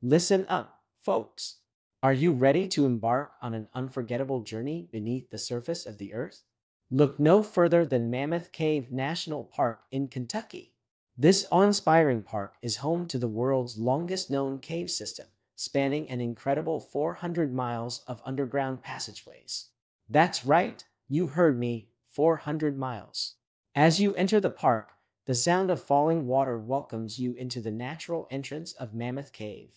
Listen up, folks. Are you ready to embark on an unforgettable journey beneath the surface of the earth? Look no further than Mammoth Cave National Park in Kentucky. This awe-inspiring park is home to the world's longest known cave system, spanning an incredible 400 miles of underground passageways. That's right, you heard me, 400 miles. As you enter the park, the sound of falling water welcomes you into the natural entrance of Mammoth Cave.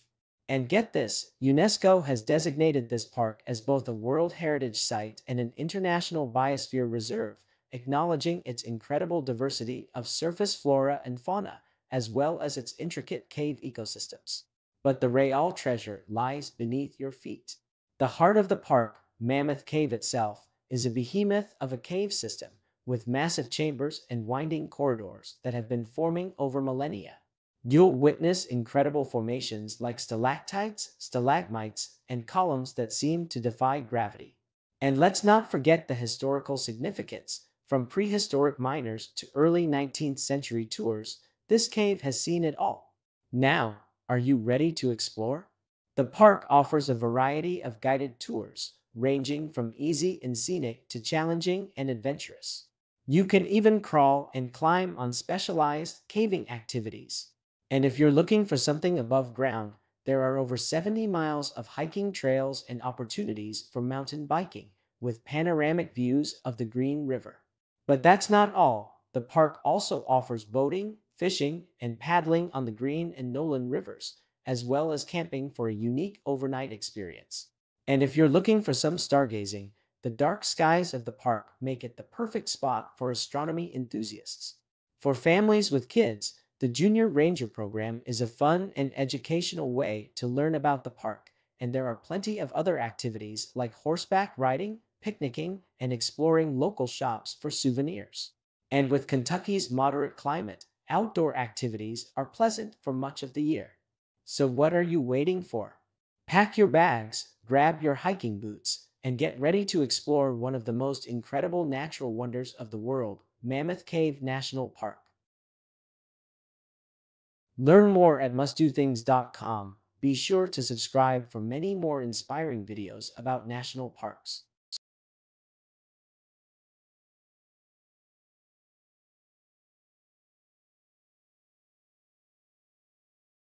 And get this, UNESCO has designated this park as both a World Heritage Site and an International Biosphere Reserve, acknowledging its incredible diversity of surface flora and fauna, as well as its intricate cave ecosystems. But the real treasure lies beneath your feet. The heart of the park, Mammoth Cave itself, is a behemoth of a cave system, with massive chambers and winding corridors that have been forming over millennia. You'll witness incredible formations like stalactites, stalagmites, and columns that seem to defy gravity. And let's not forget the historical significance. From prehistoric miners to early 19th century tours, this cave has seen it all. Now, are you ready to explore? The park offers a variety of guided tours, ranging from easy and scenic to challenging and adventurous. You can even crawl and climb on specialized caving activities. And if you're looking for something above ground, there are over 70 miles of hiking trails and opportunities for mountain biking with panoramic views of the Green River. But that's not all. The park also offers boating, fishing, and paddling on the Green and Nolan Rivers, as well as camping for a unique overnight experience. And if you're looking for some stargazing, the dark skies of the park make it the perfect spot for astronomy enthusiasts. For families with kids, the Junior Ranger program is a fun and educational way to learn about the park, and there are plenty of other activities like horseback riding, picnicking, and exploring local shops for souvenirs. And with Kentucky's moderate climate, outdoor activities are pleasant for much of the year. So what are you waiting for? Pack your bags, grab your hiking boots, and get ready to explore one of the most incredible natural wonders of the world, Mammoth Cave National Park. Learn more at mustdothings.com. Be sure to subscribe for many more inspiring videos about national parks.